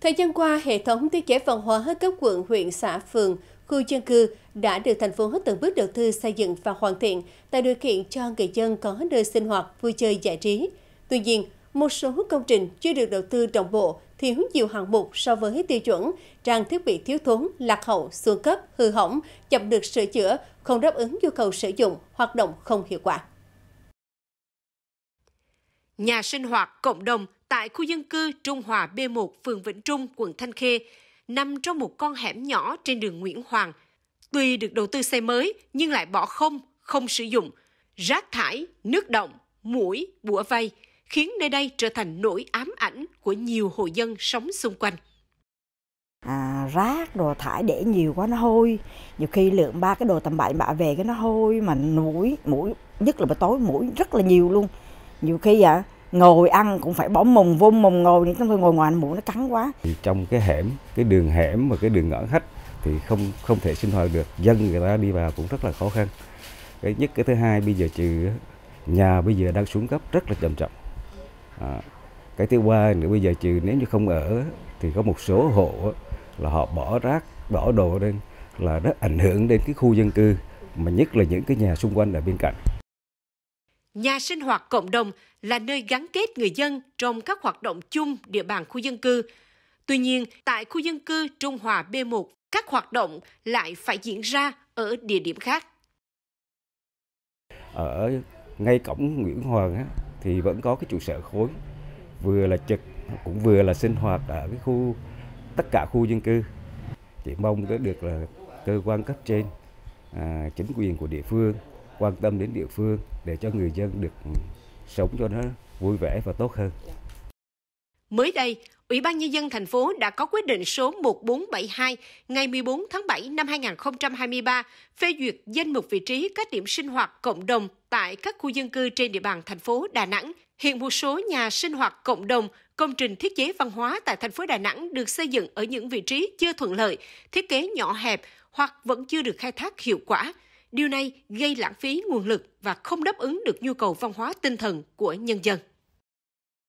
Thời gian qua, hệ thống thiết chế văn hóa hết cấp quận, huyện, xã, phường, khu dân cư đã được thành phố hết từng bước đầu tư xây dựng và hoàn thiện, tạo điều kiện cho người dân có nơi sinh hoạt, vui chơi giải trí. Tuy nhiên, một số công trình chưa được đầu tư đồng bộ, thiếu nhiều hạng mục so với tiêu chuẩn, trang thiết bị thiếu thốn, lạc hậu, xuống cấp, hư hỏng, chậm được sửa chữa, không đáp ứng nhu cầu sử dụng, hoạt động không hiệu quả. Nhà sinh hoạt cộng đồng tại khu dân cư Trung Hòa B1, phường Vĩnh Trung, quận Thanh Khê, nằm trong một con hẻm nhỏ trên đường Nguyễn Hoàng. Tuy được đầu tư xây mới nhưng lại bỏ không, không sử dụng. Rác thải, nước động, mũi, bủa vây khiến nơi đây trở thành nỗi ám ảnh của nhiều hộ dân sống xung quanh. À, rác đồ thải để nhiều quá nó hôi nhiều khi lượng ba cái đồ tầm bậy bạ về cái nó hôi mà mũi mũi nhất là buổi tối mũi rất là nhiều luôn nhiều khi vậy à, ngồi ăn cũng phải bỏ mùng vung mùng ngồi những tôi ngồi ngoài mũ nó cắn quá thì trong cái hẻm cái đường hẻm và cái đường ngõ khách thì không không thể sinh hoạt được dân người ta đi vào cũng rất là khó khăn cái nhất cái thứ hai bây giờ trừ nhà bây giờ đang xuống cấp rất là trầm trọng à, cái thứ ba nữa bây giờ trừ nếu như không ở thì có một số hộ là họ bỏ rác bỏ đồ lên là rất ảnh hưởng đến cái khu dân cư mà nhất là những cái nhà xung quanh ở bên cạnh Nhà sinh hoạt cộng đồng là nơi gắn kết người dân trong các hoạt động chung địa bàn khu dân cư. Tuy nhiên, tại khu dân cư Trung Hòa B1, các hoạt động lại phải diễn ra ở địa điểm khác. Ở ngay cổng Nguyễn Hoàng á, thì vẫn có cái trụ sở khối, vừa là trực cũng vừa là sinh hoạt ở cái khu tất cả khu dân cư. Chỉ mong có được là cơ quan cấp trên, à, chính quyền của địa phương quan tâm đến địa phương để cho người dân được sống cho nó vui vẻ và tốt hơn. Mới đây, Ủy ban Nhân dân thành phố đã có quyết định số 1472 ngày 14 tháng 7 năm 2023 phê duyệt danh mục vị trí các điểm sinh hoạt cộng đồng tại các khu dân cư trên địa bàn thành phố Đà Nẵng. Hiện một số nhà sinh hoạt cộng đồng, công trình thiết chế văn hóa tại thành phố Đà Nẵng được xây dựng ở những vị trí chưa thuận lợi, thiết kế nhỏ hẹp hoặc vẫn chưa được khai thác hiệu quả – Điều này gây lãng phí nguồn lực và không đáp ứng được nhu cầu văn hóa tinh thần của nhân dân.